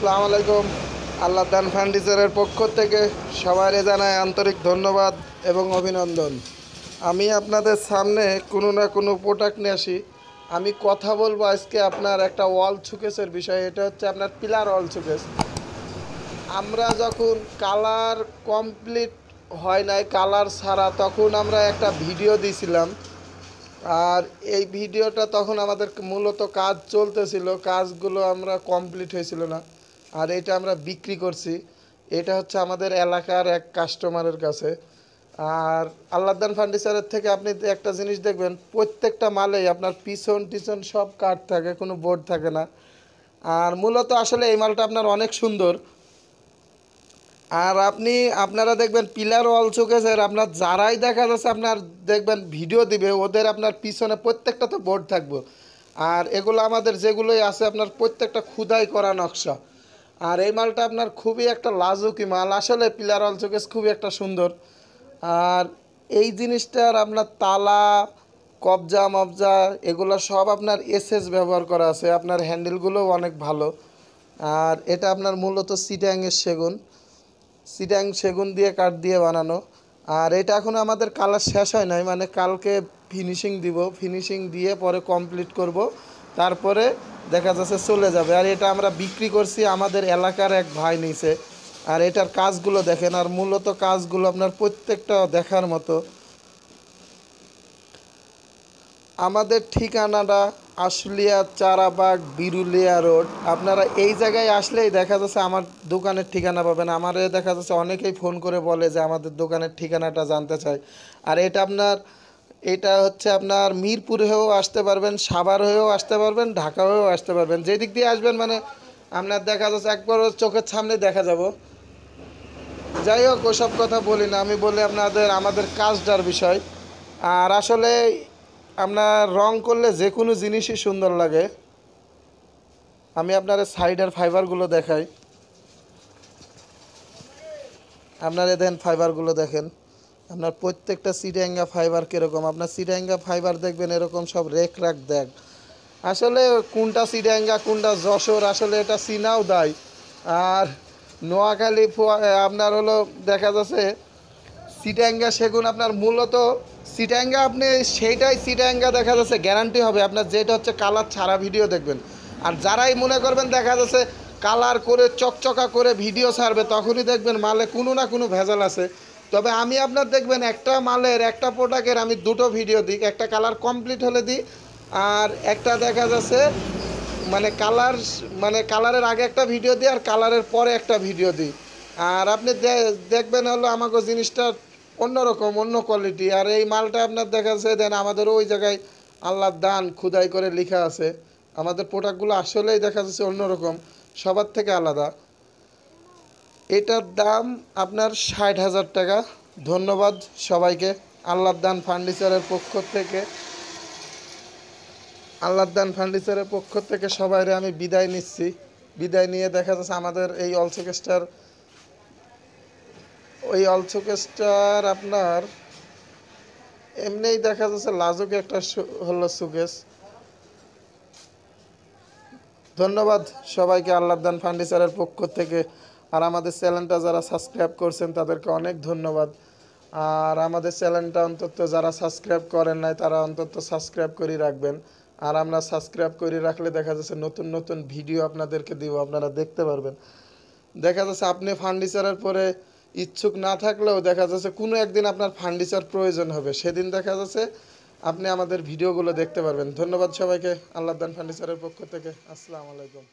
আসসালামু আলাইকুম আল্লাহ দান ফার্নিচারের পক্ষ থেকে সবাইরে জানায় আন্তরিক ধন্যবাদ এবং অভিনন্দন আমি আপনাদের সামনে কোনো না কোনো প্রোডাক্ট নিয়ে আসি আমি কথা বলবো আজকে আপনার একটা ওয়াল ছুকেসের বিষয় এটা হচ্ছে আপনার পিলার ওয়াল ছুকেস আমরা যখন কালার কমপ্লিট হয় নাই কালার ছাড়া তখন আমরা একটা ভিডিও দিয়েছিলাম আর এই ভিডিওটা তখন আমাদের মূলত কাজ চলতেছিল কাজগুলো আমরা কমপ্লিট হয়েছিল না আর এটা আমরা বিক্রি করছি এটা হচ্ছে আমাদের এলাকার এক কাস্টমারের কাছে আর আল্লাদান ফার্নিচারের থেকে আপনি একটা জিনিস দেখবেন প্রত্যেকটা মালেই আপনার পিছন টিছন সব কাঠ থাকে কোনো বোর্ড থাকে না আর মূলত আসলে এই মালটা আপনার অনেক সুন্দর আর আপনি আপনারা দেখবেন পিলার ওয়াল চোখেছের আপনার যারাই দেখা যাচ্ছে আপনার দেখবেন ভিডিও দিবে ওদের আপনার পিছনে প্রত্যেকটা তো বোর্ড থাকবে আর এগুলো আমাদের যেগুলোই আছে আপনার প্রত্যেকটা খুদাই করা নকশা আর এই মালটা আপনার খুবই একটা লাজুকি মাল আসলে পিলার অল চোকেস খুবই একটা সুন্দর আর এই জিনিসটার আপনার তালা কবজা মবজা এগুলো সব আপনার এসএস ব্যবহার করা আছে আপনার হ্যান্ডেলগুলোও অনেক ভালো আর এটা আপনার মূলত সিট্যাংয়ের সেগুন সিট্যাং সেগুন দিয়ে কাঠ দিয়ে বানানো আর এটা এখন আমাদের কালার শেষ হয় নাই মানে কালকে ফিনিশিং দিব ফিনিশিং দিয়ে পরে কমপ্লিট করব তারপরে দেখা যাচ্ছে চলে যাবে আর এটা আমরা বিক্রি করছি আমাদের এলাকার এক ভাই নিছে আর এটার কাজগুলো দেখেন আর মূলত কাজগুলো আপনার প্রত্যেকটা দেখার মতো আমাদের ঠিকানাটা আশুলিয়া চারাবাগ বিরুলিয়া রোড আপনারা এই জায়গায় আসলেই দেখা যাচ্ছে আমার দোকানের ঠিকানা পাবেন আমারে দেখা যাচ্ছে অনেকেই ফোন করে বলে যে আমাদের দোকানের ঠিকানাটা জানতে চাই আর এটা আপনার এটা হচ্ছে আপনার মিরপুর হয়েও আসতে পারবেন সাভার হয়েও আসতে পারবেন ঢাকা হয়েও আসতে পারবেন যে দিক দিয়ে আসবেন মানে আপনার দেখা যাচ্ছে একবার চোখের সামনে দেখা যাব যাই হোক ওসব কথা বলি না আমি বলি আপনাদের আমাদের কাজটার বিষয় আর আসলে আপনার রং করলে যে কোনো জিনিসই সুন্দর লাগে আমি আপনার সাইডের ফাইবারগুলো দেখাই আপনার দেন ফাইবারগুলো দেখেন আপনার প্রত্যেকটা সিডাঙ্গা ফাইবার কীরকম আপনার সিডাঙ্গা ফাইবার দেখবেন এরকম সব রেক রাখ দেখ আসলে কোনটা সিডাঙ্গা কোনটা যশোর আসলে এটা সিনাও দেয় আর নোয়াখালী আপনার হলো দেখা যাচ্ছে সিটাঙ্গা সেগুন আপনার মূলত সিটাঙ্গা আপনি সেইটাই সিটাঙ্গা দেখা যাচ্ছে গ্যারান্টি হবে আপনার যেটা হচ্ছে কালার ছাড়া ভিডিও দেখবেন আর যারাই মনে করবেন দেখা যাচ্ছে কালার করে চকচকা করে ভিডিও ছাড়বে তখনই দেখবেন মালে কোনো না কোনো ভেজাল আছে তবে আমি আপনার দেখবেন একটা মালের একটা প্রোডাক্টের আমি দুটো ভিডিও দিই একটা কালার কমপ্লিট হলে দিই আর একটা দেখা যাচ্ছে মানে কালার মানে কালারের আগে একটা ভিডিও দিই আর কালারের পরে একটা ভিডিও দিই আর আপনি দেখবেন হলো আমাকে জিনিসটা অন্যরকম অন্য কোয়ালিটি আর এই মালটা আপনার দেখা যাচ্ছে দেন আমাদের ওই জায়গায় আল্লাহ দান খুদাই করে লেখা আছে আমাদের প্রোডাক্টগুলো আসলেই দেখা যাচ্ছে অন্যরকম সবার থেকে আলাদা এটার দাম আপনার ষাট হাজার টাকা ধন্যবাদ সবাইকে আল্লাহদান ফার্নিচারের পক্ষ থেকে আল্লাহদান ফার্নিচারের পক্ষ থেকে সবাইরে আমি বিদায় নিচ্ছি বিদায় নিয়ে দেখা যাচ্ছে আমাদের এই অলসকেস্টার ওই অলসকেস্টার আপনার এমনিই দেখা যাচ্ছে লাজুক একটা হলো সুকেস ধন্যবাদ সবাইকে আল্লাহদান ফার্নিচারের পক্ষ থেকে আর আমাদের চ্যানেলটা যারা সাবস্ক্রাইব করছেন তাদেরকে অনেক ধন্যবাদ আর আমাদের চ্যানেলটা অন্তত যারা সাবস্ক্রাইব করেন নাই তারা অন্তত সাবস্ক্রাইব করে রাখবেন আর আমরা সাবস্ক্রাইব করে রাখলে দেখা যাচ্ছে নতুন নতুন ভিডিও আপনাদেরকে দিব আপনারা দেখতে পারবেন দেখা যাচ্ছে আপনি ফার্নিচারের পরে ইচ্ছুক না থাকলেও দেখা যাচ্ছে কোনো একদিন আপনার ফার্নিচার প্রয়োজন হবে সেদিন দেখা যাচ্ছে আপনি আমাদের ভিডিওগুলো দেখতে পারবেন ধন্যবাদ সবাইকে আল্লাহদান ফার্নিচারের পক্ষ থেকে আসসালামু আলাইকুম